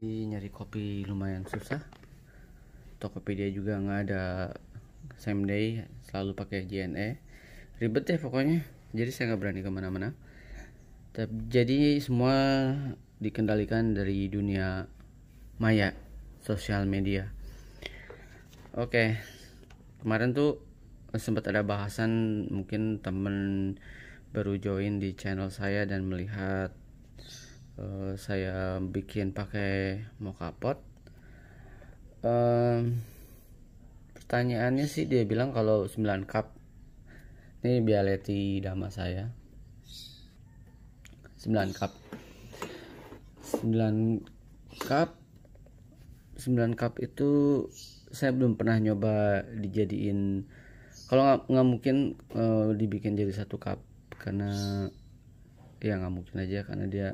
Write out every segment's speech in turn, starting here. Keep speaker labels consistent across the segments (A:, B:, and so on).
A: Jadi nyari kopi lumayan susah. Tokopedia juga nggak ada same day, selalu pakai JNE. Ribet ya pokoknya. Jadi saya nggak berani kemana-mana. Jadi semua dikendalikan dari dunia maya, sosial media. Oke, kemarin tuh sempat ada bahasan mungkin temen baru join di channel saya dan melihat Eh, saya bikin pakai mokapot um, pertanyaannya sih dia bilang kalau 9 cup ini bialeti dama saya 9 cup 9 cup 9 cup itu saya belum pernah nyoba dijadiin kalau nggak mungkin uh, dibikin jadi satu cup karena ya nggak mungkin aja karena dia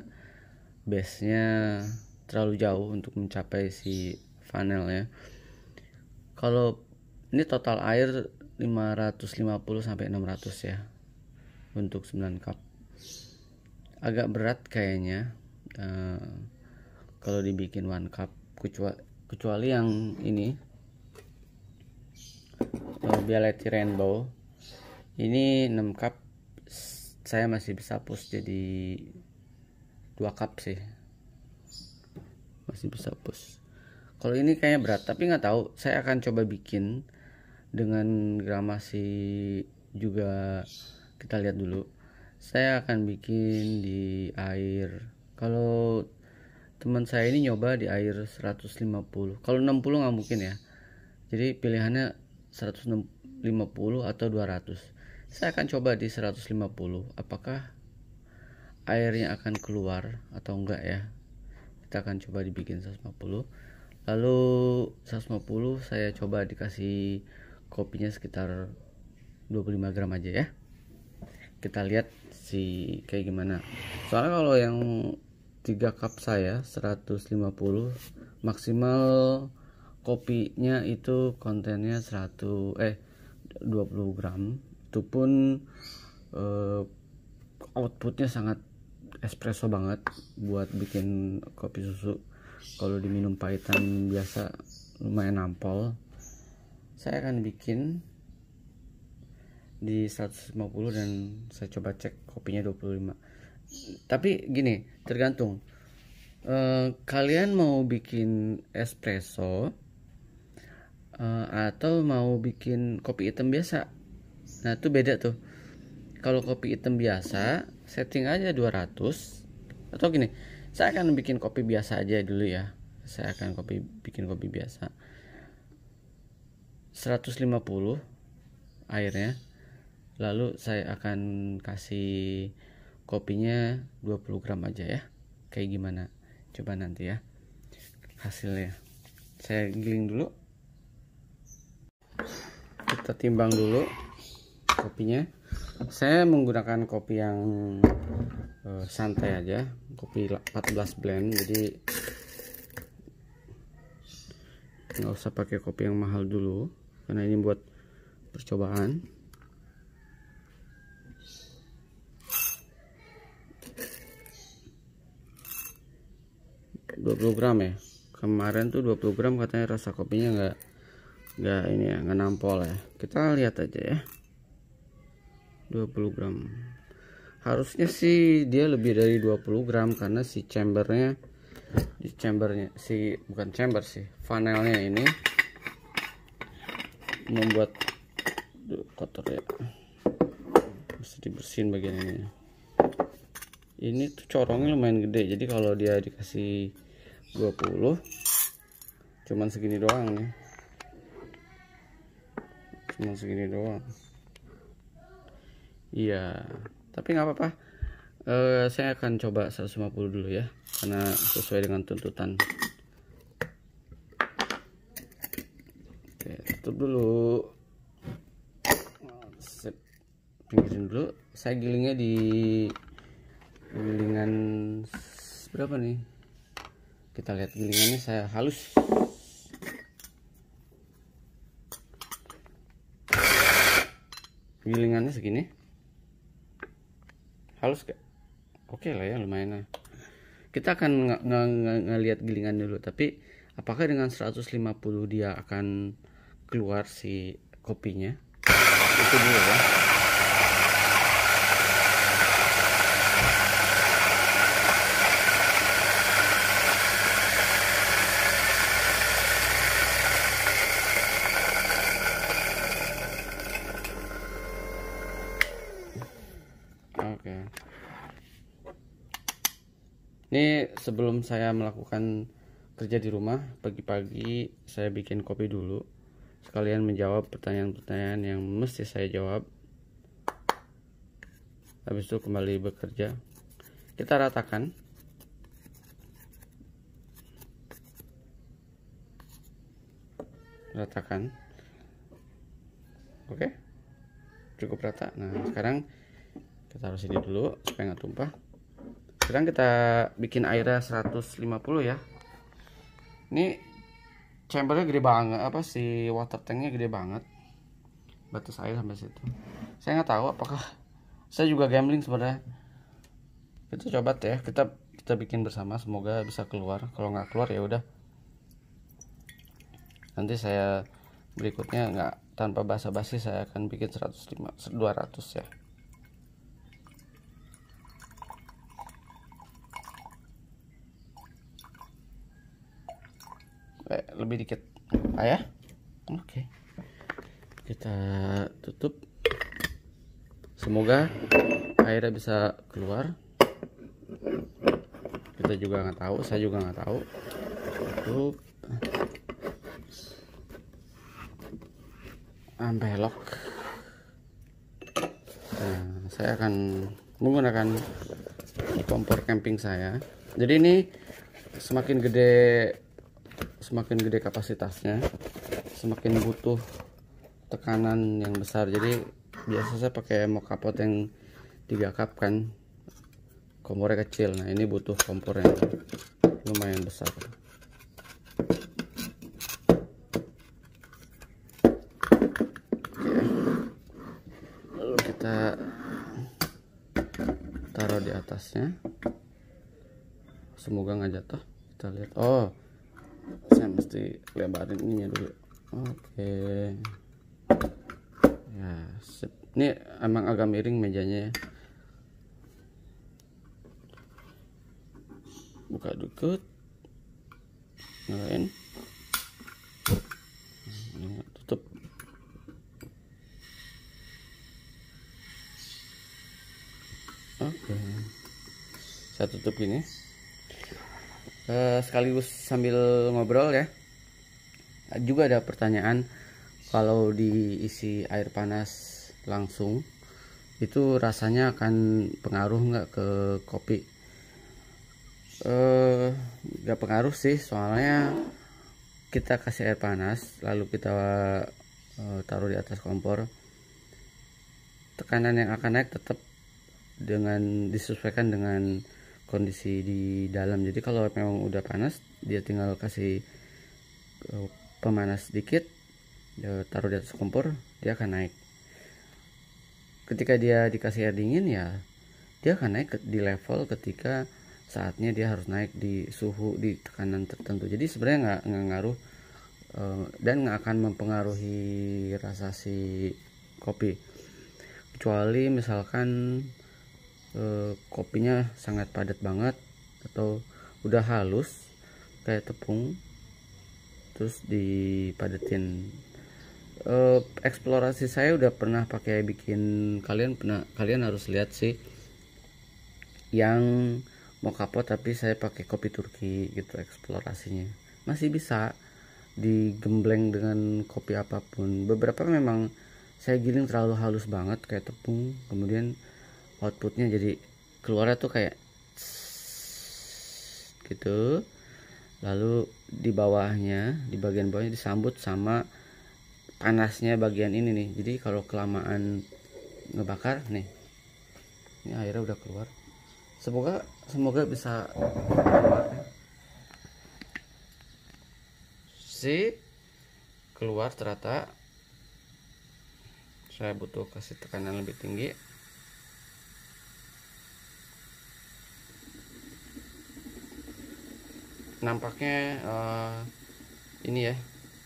A: base-nya terlalu jauh untuk mencapai si funnel ya. kalau ini total air 550 sampai 600 ya untuk 9 cup agak berat kayaknya uh, kalau dibikin one cup kecuali kecuali yang ini uh, Bialetti Rainbow ini 6 cup saya masih bisa push jadi dua cup sih masih bisa push kalau ini kayaknya berat tapi nggak tahu saya akan coba bikin dengan gramasi juga kita lihat dulu saya akan bikin di air kalau teman saya ini nyoba di air 150 kalau 60 nggak mungkin ya jadi pilihannya 150 atau 200 saya akan coba di 150 apakah airnya akan keluar atau enggak ya kita akan coba dibikin 150 lalu 150 saya coba dikasih kopinya sekitar 25 gram aja ya kita lihat si kayak gimana soalnya kalau yang 3 cup saya 150 maksimal kopinya itu kontennya 100 eh 20 gram itu pun eh, outputnya sangat espresso banget buat bikin kopi susu kalau diminum pahitan biasa lumayan nampol saya akan bikin di 150 dan saya coba cek kopinya 25 tapi gini tergantung e, kalian mau bikin espresso e, atau mau bikin kopi hitam biasa nah itu beda tuh kalau kopi hitam biasa setting aja 200 atau gini saya akan bikin kopi biasa aja dulu ya saya akan kopi bikin kopi biasa 150 airnya lalu saya akan kasih kopinya 20 gram aja ya kayak gimana coba nanti ya hasilnya saya giling dulu kita timbang dulu kopinya saya menggunakan kopi yang uh, santai aja kopi 14 blend jadi nggak usah pakai kopi yang mahal dulu karena ini buat percobaan puluh gram ya kemarin tuh 20 gram katanya rasa kopinya nggak nggak ini ya nggak nampol ya kita lihat aja ya 20 gram harusnya sih dia lebih dari 20 gram karena si chambernya di chambernya si bukan chamber sih funnelnya ini membuat kotor ya mesti dibersihin bagian ini ini tuh corongnya lumayan gede jadi kalau dia dikasih 20 cuman segini doang nih cuman segini doang Iya, tapi nggak apa-apa. Uh, saya akan coba 150 dulu ya, karena sesuai dengan tuntutan. Oke, tutup dulu. Sip. Pinggirin dulu. Saya gilingnya di gilingan berapa nih? Kita lihat gilingannya saya halus. Gilingannya segini halus gak? Oke okay lah ya lumayan lah. Kita akan nggak nggak nggak ngelihat gilingan dulu tapi apakah dengan 150 dia akan keluar si kopinya? Itu dulu ya. ini sebelum saya melakukan kerja di rumah pagi-pagi saya bikin kopi dulu sekalian menjawab pertanyaan-pertanyaan yang mesti saya jawab habis itu kembali bekerja kita ratakan ratakan oke cukup rata nah sekarang kita taruh sini dulu supaya nggak tumpah sekarang kita bikin airnya 150 ya ini chambernya gede banget apa sih water tanknya gede banget batas air sampai situ saya nggak tahu apakah saya juga gambling sebenarnya kita coba ya kita kita bikin bersama semoga bisa keluar kalau nggak keluar ya udah nanti saya berikutnya nggak tanpa basa-basi saya akan bikin 105 200 ya eh, lebih dikit ayah, ya? oke okay. kita tutup semoga airnya bisa keluar kita juga nggak tahu saya juga nggak tahu tutup ambelok nah, saya akan menggunakan kompor camping saya jadi ini semakin gede semakin gede kapasitasnya semakin butuh tekanan yang besar jadi biasa saya pakai mau kapot yang tiga cup kan kompornya kecil nah ini butuh kompor yang lumayan besar lalu kita taruh di atasnya semoga nggak jatuh kita lihat oh saya mesti lebarin ininya dulu oke okay. ya sip ini emang agak miring mejanya ya buka deket nyalain tutup oke saya tutup ini Eh, sekaligus sambil ngobrol ya juga ada pertanyaan kalau diisi air panas langsung itu rasanya akan pengaruh nggak ke kopi eh, nggak pengaruh sih soalnya kita kasih air panas lalu kita uh, taruh di atas kompor tekanan yang akan naik tetap dengan disesuaikan dengan kondisi di dalam jadi kalau memang udah panas dia tinggal kasih eh, pemanas sedikit dia taruh di atas kompor dia akan naik ketika dia dikasih air dingin ya dia akan naik di level ketika saatnya dia harus naik di suhu di tekanan tertentu jadi sebenarnya nggak nggak ngaruh eh, dan nggak akan mempengaruhi rasa si kopi kecuali misalkan e, kopinya sangat padat banget atau udah halus kayak tepung terus dipadetin e, eksplorasi saya udah pernah pakai bikin kalian pernah kalian harus lihat sih yang mau kapot tapi saya pakai kopi Turki gitu eksplorasinya masih bisa digembleng dengan kopi apapun beberapa memang saya giling terlalu halus banget kayak tepung kemudian outputnya jadi keluarnya tuh kayak gitu lalu di bawahnya di bagian bawahnya disambut sama panasnya bagian ini nih jadi kalau kelamaan ngebakar nih ini airnya udah keluar semoga semoga bisa keluar si keluar ternyata saya butuh kasih tekanan lebih tinggi nampaknya uh, ini ya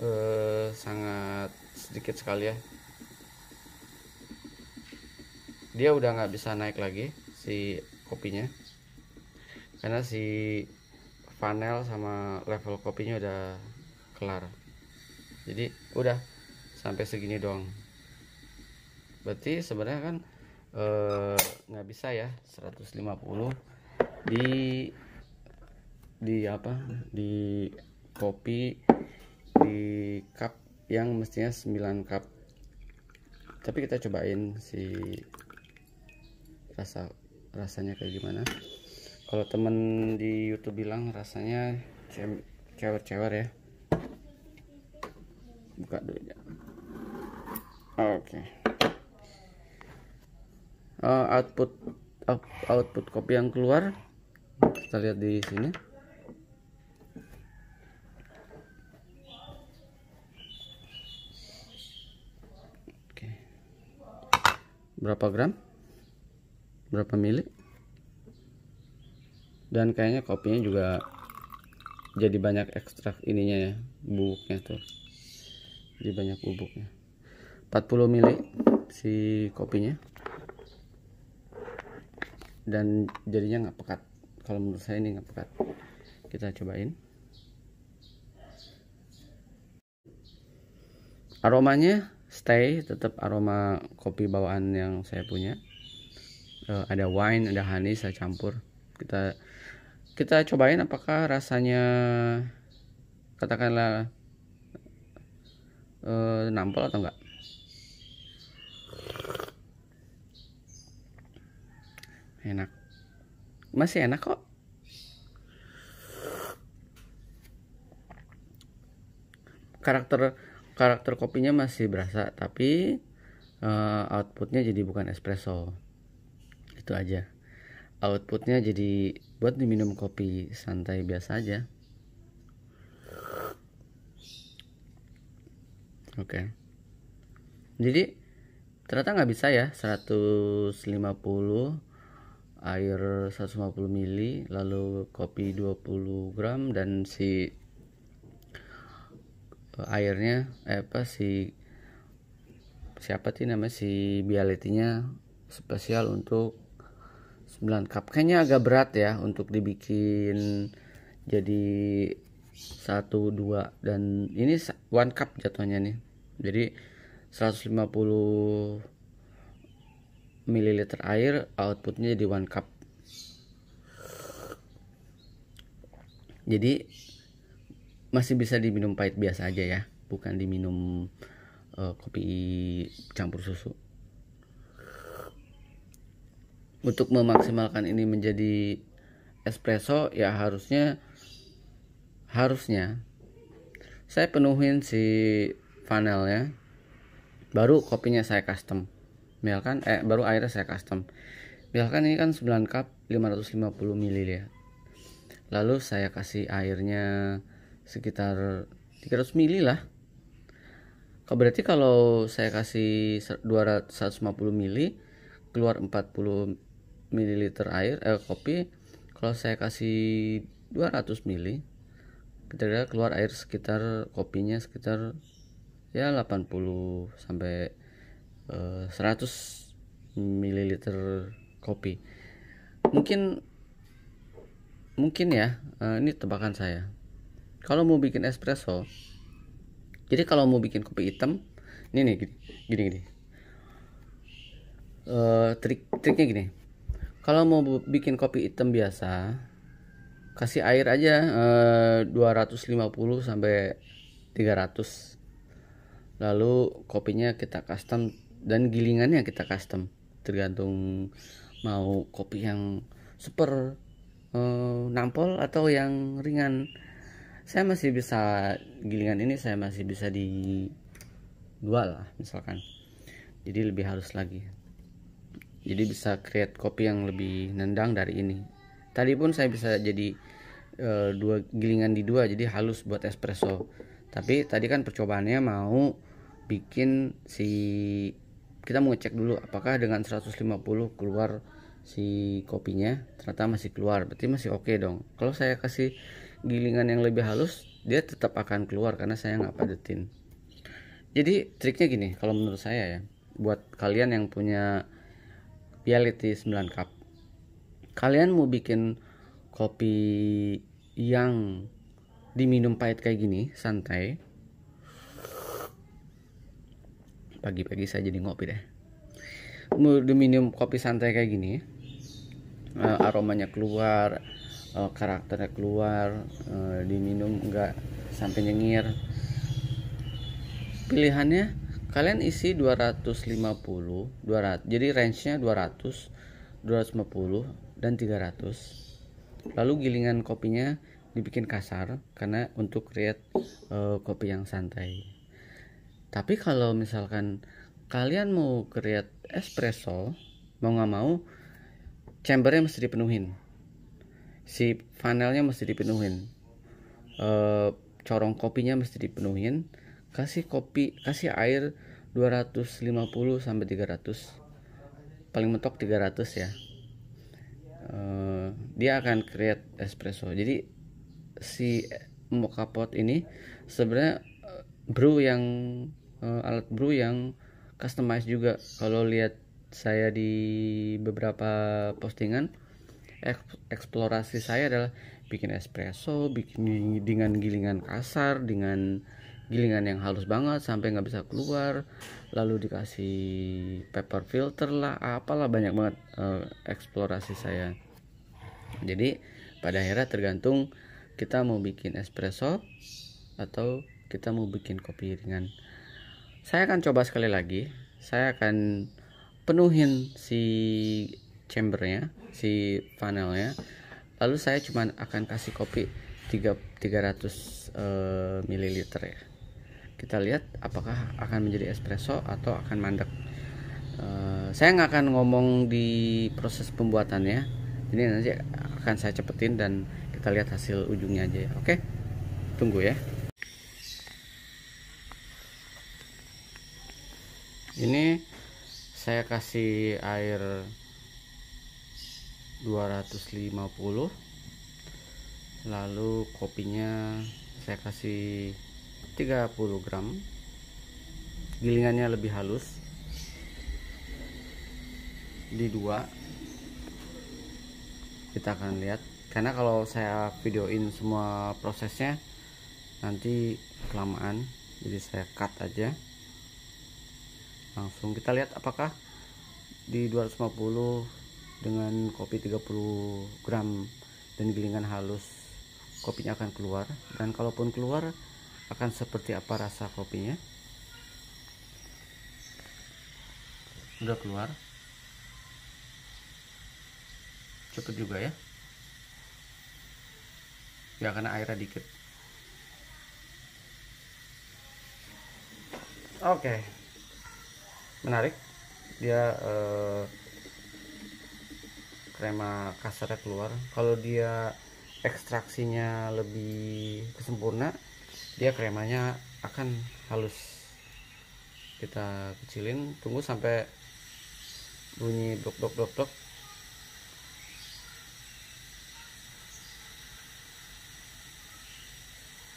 A: uh, sangat sedikit sekali ya dia udah nggak bisa naik lagi si kopinya karena si panel sama level kopinya udah kelar jadi udah sampai segini doang berarti sebenarnya kan eh, nggak eh, bisa ya 150 di di apa di kopi di cup yang mestinya 9 cup tapi kita cobain si rasa rasanya kayak gimana kalau temen di YouTube bilang rasanya cewek cewek ya buka dulu ya oke okay. uh, eh, output output kopi yang keluar kita lihat di sini berapa gram berapa mili dan kayaknya kopinya juga jadi banyak ekstrak ininya ya bubuknya tuh jadi banyak bubuknya 40 mili si kopinya dan jadinya nggak pekat kalau menurut saya ini nggak pekat kita cobain aromanya stay tetap aroma kopi bawaan yang saya punya uh, ada wine ada honey saya campur kita kita cobain apakah rasanya katakanlah uh, nampol atau enggak enak masih enak kok karakter karakter kopinya masih berasa tapi uh, outputnya jadi bukan espresso itu aja outputnya jadi buat diminum kopi santai biasa aja oke okay. jadi ternyata nggak bisa ya 150 air 150 mili, lalu kopi 20 gram dan si airnya eh, apa si siapa sih namanya si bialetinya spesial untuk 9 cup kayaknya agak berat ya untuk dibikin jadi satu dua dan ini one cup jatuhnya nih jadi 150 ml air outputnya jadi one cup jadi masih bisa diminum pahit biasa aja ya bukan diminum uh, kopi campur susu untuk memaksimalkan ini menjadi espresso ya harusnya harusnya saya penuhin si ya baru kopinya saya custom misalkan eh baru airnya saya custom misalkan ini kan 9 cup 550 ml ya lalu saya kasih airnya sekitar 300 mili lah Kalau berarti kalau saya kasih 250 mili keluar 40 ml air eh, kopi kalau saya kasih 200 mili kira-kira keluar air sekitar kopinya sekitar ya 80 sampai eh, 100 ml kopi mungkin mungkin ya eh, ini tebakan saya kalau mau bikin espresso jadi kalau mau bikin kopi hitam ini nih gini gini, Uh, trik triknya gini kalau mau bikin kopi hitam biasa kasih air aja eh, uh, 250 sampai 300 lalu kopinya kita custom dan gilingannya kita custom tergantung mau kopi yang super uh, nampol atau yang ringan saya masih bisa gilingan ini saya masih bisa di dua lah misalkan jadi lebih halus lagi jadi bisa create kopi yang lebih nendang dari ini tadi pun saya bisa jadi e, dua gilingan di dua jadi halus buat espresso tapi tadi kan percobaannya mau bikin si kita mau cek dulu apakah dengan 150 keluar si kopinya ternyata masih keluar berarti masih oke okay dong kalau saya kasih gilingan yang lebih halus dia tetap akan keluar karena saya nggak padetin jadi triknya gini kalau menurut saya ya buat kalian yang punya Piality 9 cup kalian mau bikin kopi yang diminum pahit kayak gini santai pagi-pagi saya jadi ngopi deh mau diminum kopi santai kayak gini eh, aromanya keluar uh, karakternya keluar uh, diminum enggak sampai nyengir pilihannya kalian isi 250 200 jadi range nya 200 250 dan 300 lalu gilingan kopinya dibikin kasar karena untuk create uh, kopi yang santai tapi kalau misalkan kalian mau create espresso mau nggak mau chambernya mesti dipenuhin si panelnya mesti dipenuhin e, corong kopinya mesti dipenuhin kasih kopi kasih air 250 sampai 300 paling mentok 300 ya e, dia akan create espresso jadi si mocha pot ini sebenarnya eh, brew yang e, alat brew yang customize juga kalau lihat saya di beberapa postingan eksplorasi saya adalah bikin espresso, bikin dengan gilingan kasar, dengan gilingan yang halus banget sampai nggak bisa keluar, lalu dikasih paper filter lah, apalah banyak banget uh, eksplorasi saya. Jadi pada akhirnya tergantung kita mau bikin espresso atau kita mau bikin kopi ringan. Saya akan coba sekali lagi. Saya akan penuhin si chambernya si panelnya lalu saya cuman akan kasih kopi 3, 300 uh, ml ya kita lihat apakah akan menjadi espresso atau akan mandek eh, saya nggak akan ngomong di proses pembuatannya ini nanti akan saya cepetin dan kita lihat hasil ujungnya aja ya oke tunggu ya ini saya kasih air 250 lalu kopinya saya kasih 30 gram gilingannya lebih halus di dua kita akan lihat karena kalau saya videoin semua prosesnya nanti kelamaan jadi saya cut aja langsung kita lihat apakah di 250 dengan kopi 30 gram dan gilingan halus kopinya akan keluar dan kalaupun keluar akan seperti apa rasa kopinya udah keluar cepet juga ya ya karena airnya dikit oke okay. menarik dia uh, krema kasarnya keluar kalau dia ekstraksinya lebih sempurna dia kremanya akan halus kita kecilin tunggu sampai bunyi blok blok blok blok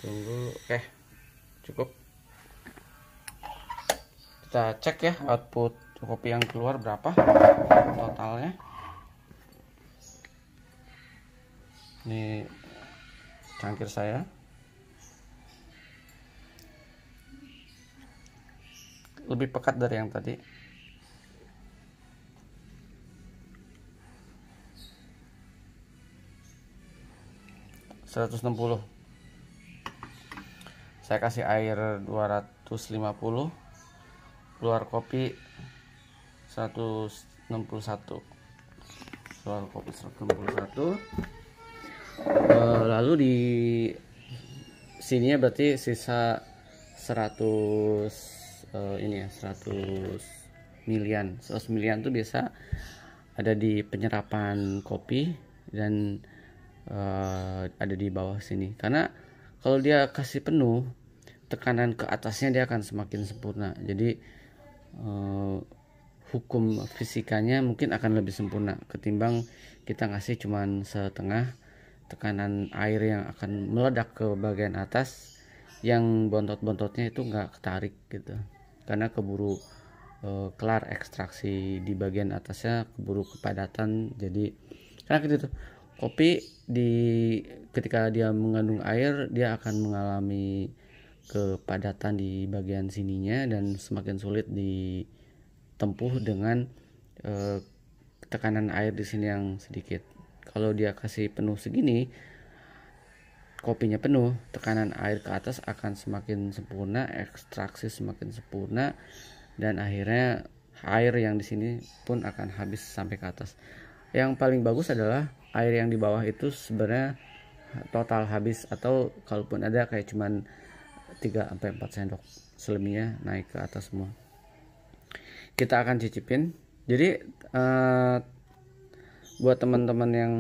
A: tunggu oke eh, cukup kita cek ya output kopi yang keluar berapa totalnya ini cangkir saya lebih pekat dari yang tadi seratus enam puluh saya kasih air 250 keluar kopi 161 keluar kopi 161 Eh, lalu di sininya berarti sisa 100 uh, eh, ini ya 100 miliar 100 milian tuh biasa ada di penyerapan kopi dan uh, ada di bawah sini karena kalau dia kasih penuh tekanan ke atasnya dia akan semakin sempurna jadi uh, hukum fisikanya mungkin akan lebih sempurna ketimbang kita ngasih cuman setengah tekanan air yang akan meledak ke bagian atas yang bontot-bontotnya itu nggak ketarik gitu karena keburu e, kelar ekstraksi di bagian atasnya keburu kepadatan jadi karena gitu tuh kopi di ketika dia mengandung air dia akan mengalami kepadatan di bagian sininya dan semakin sulit ditempuh dengan e, tekanan air di sini yang sedikit kalau dia kasih penuh segini kopinya penuh tekanan air ke atas akan semakin sempurna ekstraksi semakin sempurna dan akhirnya air yang di sini pun akan habis sampai ke atas yang paling bagus adalah air yang di bawah itu sebenarnya total habis atau kalaupun ada kayak cuman 3 4 sendok selebihnya naik ke atas semua kita akan cicipin jadi uh, buat teman-teman yang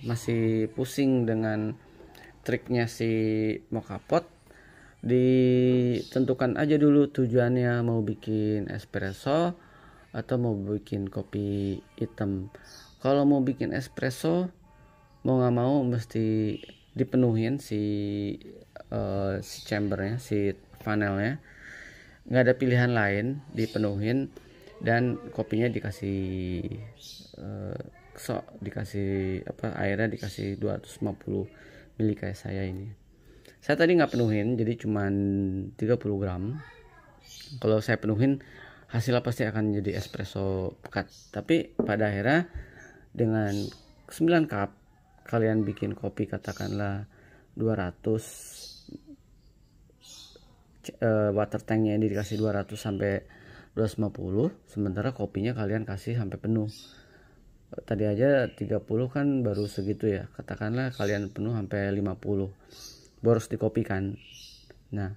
A: masih pusing dengan triknya si mokapot ditentukan aja dulu tujuannya mau bikin espresso atau mau bikin kopi hitam kalau mau bikin espresso mau nggak mau mesti dipenuhin si uh, si chambernya si panelnya nggak ada pilihan lain dipenuhin dan kopinya dikasih uh, sok dikasih apa airnya dikasih 250 mili kayak saya ini saya tadi nggak penuhin jadi cuman 30 gram kalau saya penuhin hasilnya pasti akan jadi espresso pekat tapi pada akhirnya dengan 9 cup kalian bikin kopi katakanlah 200 uh, eh, water tanknya ini dikasih 200 sampai 250 sementara kopinya kalian kasih sampai penuh tadi aja 30 kan baru segitu ya katakanlah kalian penuh sampai 50 boros di kopi kan nah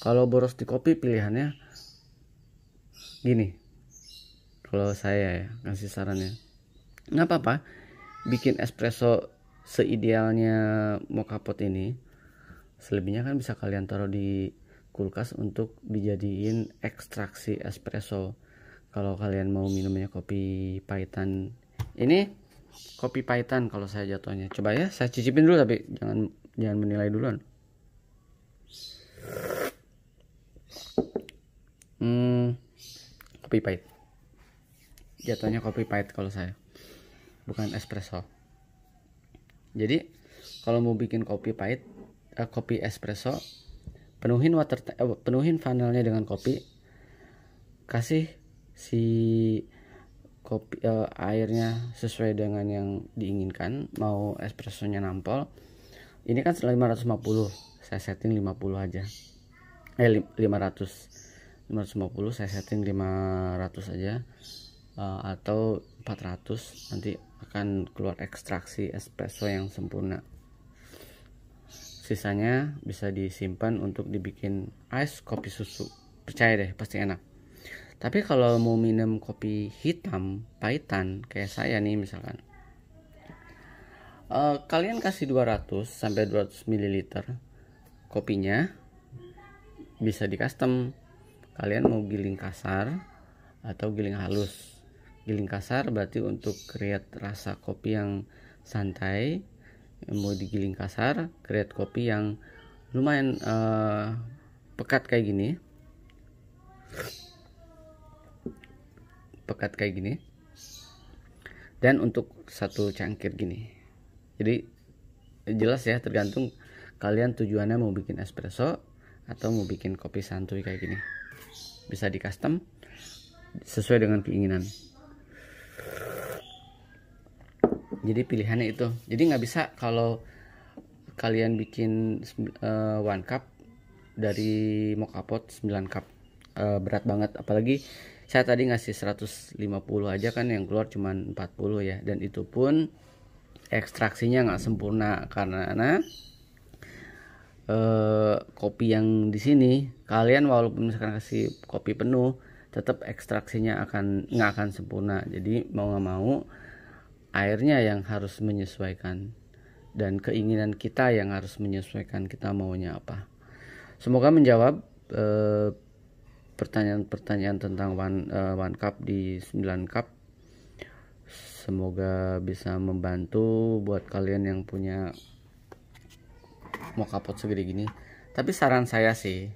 A: kalau boros di kopi pilihannya gini kalau saya ya ngasih sarannya nggak apa-apa bikin espresso seidealnya mocha pot ini selebihnya kan bisa kalian taruh di kulkas untuk dijadiin ekstraksi espresso kalau kalian mau minumnya kopi paitan ini kopi paitan kalau saya jatuhnya coba ya saya cicipin dulu tapi jangan jangan menilai duluan hmm kopi pahit jatuhnya kopi pahit kalau saya bukan espresso jadi kalau mau bikin kopi pahit eh, kopi espresso penuhin water eh, penuhin funnelnya dengan kopi kasih si kopi uh, airnya sesuai dengan yang diinginkan mau espressonya nampol ini kan 550 saya setting 50 aja eh 500 550 saya setting 500 aja uh, atau 400 nanti akan keluar ekstraksi espresso yang sempurna sisanya bisa disimpan untuk dibikin ice kopi susu percaya deh pasti enak tapi kalau mau minum kopi hitam pahitan kayak saya nih misalkan uh, kalian kasih 200 sampai 200 ml kopinya bisa di custom kalian mau giling kasar atau giling halus giling kasar berarti untuk create rasa kopi yang santai mau digiling kasar create kopi yang lumayan uh, pekat kayak gini pekat kayak gini dan untuk satu cangkir gini jadi jelas ya tergantung kalian tujuannya mau bikin espresso atau mau bikin kopi santuy kayak gini bisa di custom sesuai dengan keinginan jadi pilihannya itu jadi nggak bisa kalau kalian bikin uh, one cup dari mocha pot 9 cup uh, berat banget apalagi saya tadi ngasih 150 aja kan yang keluar cuma 40 ya dan itu pun ekstraksinya nggak sempurna karena nah, eh, kopi yang di sini kalian walaupun misalkan kasih kopi penuh tetap ekstraksinya akan nggak akan sempurna jadi mau nggak mau airnya yang harus menyesuaikan dan keinginan kita yang harus menyesuaikan kita maunya apa semoga menjawab eh, pertanyaan-pertanyaan tentang one, uh, one cup di 9 cup semoga bisa membantu buat kalian yang punya mau kapot segede gini tapi saran saya sih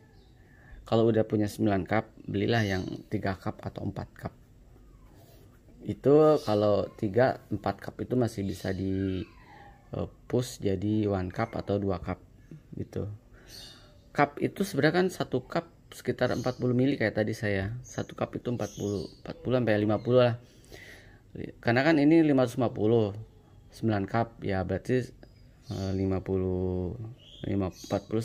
A: kalau udah punya 9 cup belilah yang 3 cup atau 4 cup itu kalau 3 4 cup itu masih bisa di eh, push jadi 1 cup atau 2 cup gitu cup itu sebenarnya kan satu cup sekitar 40 mili kayak tadi saya satu cup itu 40 40 sampai 50 lah karena kan ini 550 9 cup ya berarti 50 eh, 40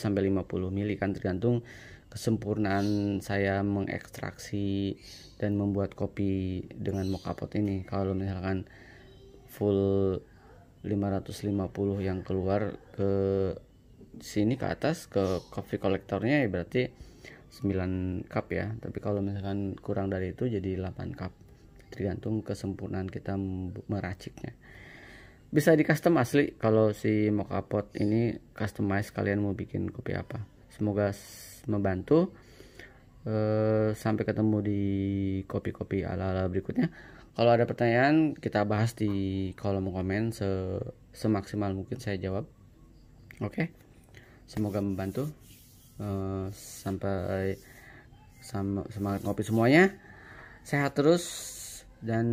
A: sampai 50 mili kan tergantung kesempurnaan saya mengekstraksi dan membuat kopi dengan mocha pot ini kalau misalkan full 550 yang keluar ke sini ke atas ke coffee kolektornya ya berarti 9 cup ya tapi kalau misalkan kurang dari itu jadi 8 cup tergantung kesempurnaan kita meraciknya bisa di custom asli kalau si mocha pot ini customize kalian mau bikin kopi apa semoga membantu e, sampai ketemu di kopi-kopi ala-ala berikutnya kalau ada pertanyaan kita bahas di kolom komen se semaksimal mungkin saya jawab oke okay? semoga membantu Eh, sampai sama, semangat ngopi semuanya sehat terus dan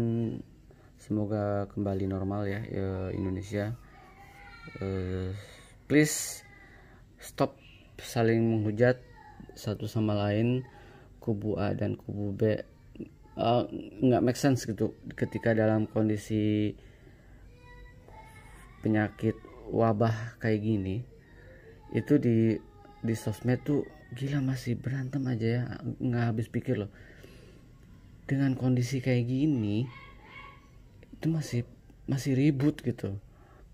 A: semoga kembali normal ya, ya Indonesia eh, please stop saling menghujat satu sama lain kubu A dan kubu B eh, nggak uh, make sense gitu ketika dalam kondisi penyakit wabah kayak gini itu di di sosmed tuh gila masih berantem aja ya nggak habis pikir loh dengan kondisi kayak gini itu masih masih ribut gitu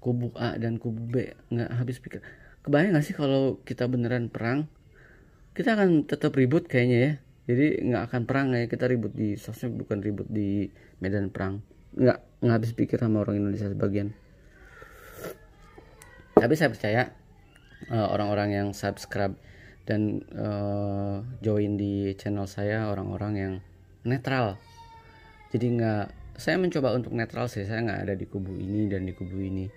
A: kubu A dan kubu B nggak habis pikir kebayang gak sih kalau kita beneran perang kita akan tetap ribut kayaknya ya jadi nggak akan perang ya kita ribut di sosmed bukan ribut di medan perang nggak nggak habis pikir sama orang Indonesia sebagian tapi saya percaya Eh, orang-orang uh, yang subscribe dan uh, join di channel saya orang-orang yang netral jadi nggak saya mencoba untuk netral sih saya nggak ada di kubu ini dan di kubu ini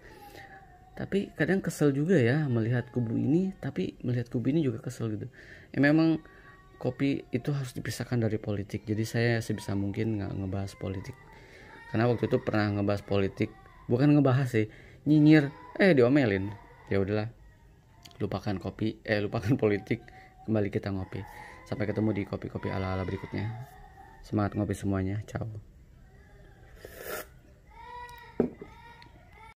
A: tapi kadang kesel juga ya melihat kubu ini tapi melihat kubu ini juga kesel gitu ya memang kopi itu harus dipisahkan dari politik jadi saya sebisa mungkin nggak ngebahas politik karena waktu itu pernah ngebahas politik bukan ngebahas sih nyinyir eh diomelin ya udahlah lupakan kopi eh lupakan politik kembali kita ngopi sampai ketemu di kopi-kopi ala-ala berikutnya semangat ngopi semuanya ciao